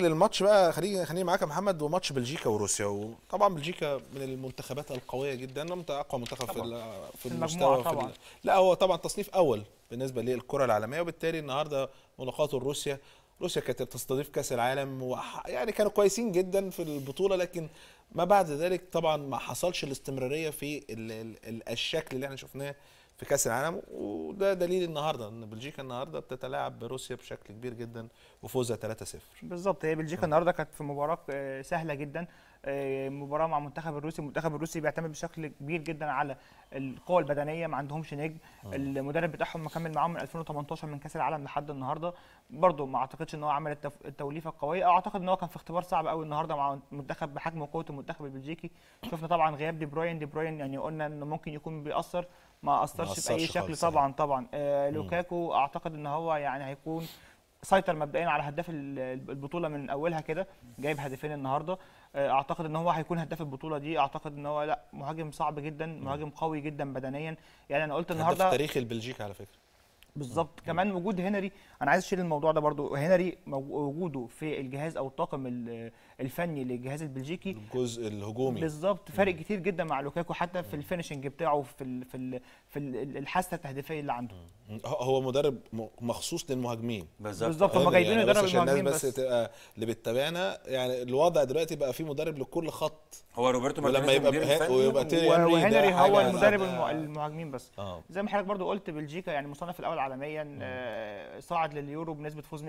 ننتقل للماتش بقى خلينا خلينا معاك يا محمد وماتش بلجيكا وروسيا وطبعا بلجيكا من المنتخبات القويه جدا اقوى منتخب في في المستوى طبعا. في لا هو طبعا تصنيف اول بالنسبه للكره العالميه وبالتالي النهارده ملاقاته روسيا روسيا كانت تستضيف كاس العالم يعني كانوا كويسين جدا في البطوله لكن ما بعد ذلك طبعا ما حصلش الاستمراريه في الشكل اللي احنا شفناه في كاس العالم وده دليل النهارده ان بلجيكا النهارده بتتلاعب بروسيا بشكل كبير جدا وفوزها 3-0 بالظبط هي بلجيكا النهارده كانت في مباراه آه، سهله جدا آه، مباراه مع المنتخب الروسي المنتخب الروسي بيعتمد بشكل كبير جدا على القوه البدنيه ما عندهمش نجم آه. المدرب بتاعهم مكمل معاهم من 2018 من كاس العالم لحد النهارده برضه ما اعتقدش ان هو عمل التوليفه القويه اعتقد ان هو كان في اختبار صعب قوي النهارده مع منتخب بحجم وقوه المنتخب البلجيكي شفنا طبعا غياب دي بروين دي بروين يعني قلنا انه ممكن يكون بيأثر ما اثرش باي شكل طبعا طبعا آه لوكاكو اعتقد ان هو يعني هيكون سيطر مبدئيا على هداف البطوله من اولها كده جايب هدفين النهارده آه، اعتقد ان هو هيكون هداف البطوله دي اعتقد ان هو لا مهاجم صعب جدا مهاجم قوي جدا بدنيا يعني انا قلت النهارده هدف تاريخي البلجيكا على فكره بالظبط آه. كمان وجود هنري انا عايز اشيل الموضوع ده برضو هنري وجوده في الجهاز او الطاقم الفني للجهاز البلجيكي الجزء الهجومي بالظبط فارق كتير جدا مع لوكاكو حتى في الفينشنج بتاعه في الـ في الـ في الحاسه التهديفيه اللي عنده هو مدرب مخصوص للمهاجمين بالظبط هم جايبينه يدرب المهاجمين بس, بس تبقى اللي بتتابعنا يعني الوضع دلوقتي بقى فيه مدرب لكل خط هو روبرتو ولما يبقى بها... ويبقى وهنري هو المدرب المهاجمين بس آه. زي ما حضرتك برضو قلت بلجيكا يعني مصنف الاول عالميا آه، صاعد لليورو بنسبه فوز 100%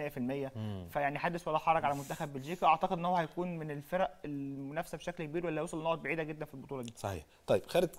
فيعني حدث ولا حرج على منتخب بلجيكا اعتقد ان هو هيكون من الفرق المنافسه بشكل كبير واللي هيوصل لنقط بعيده جدا في البطوله دي صحيح طيب خالد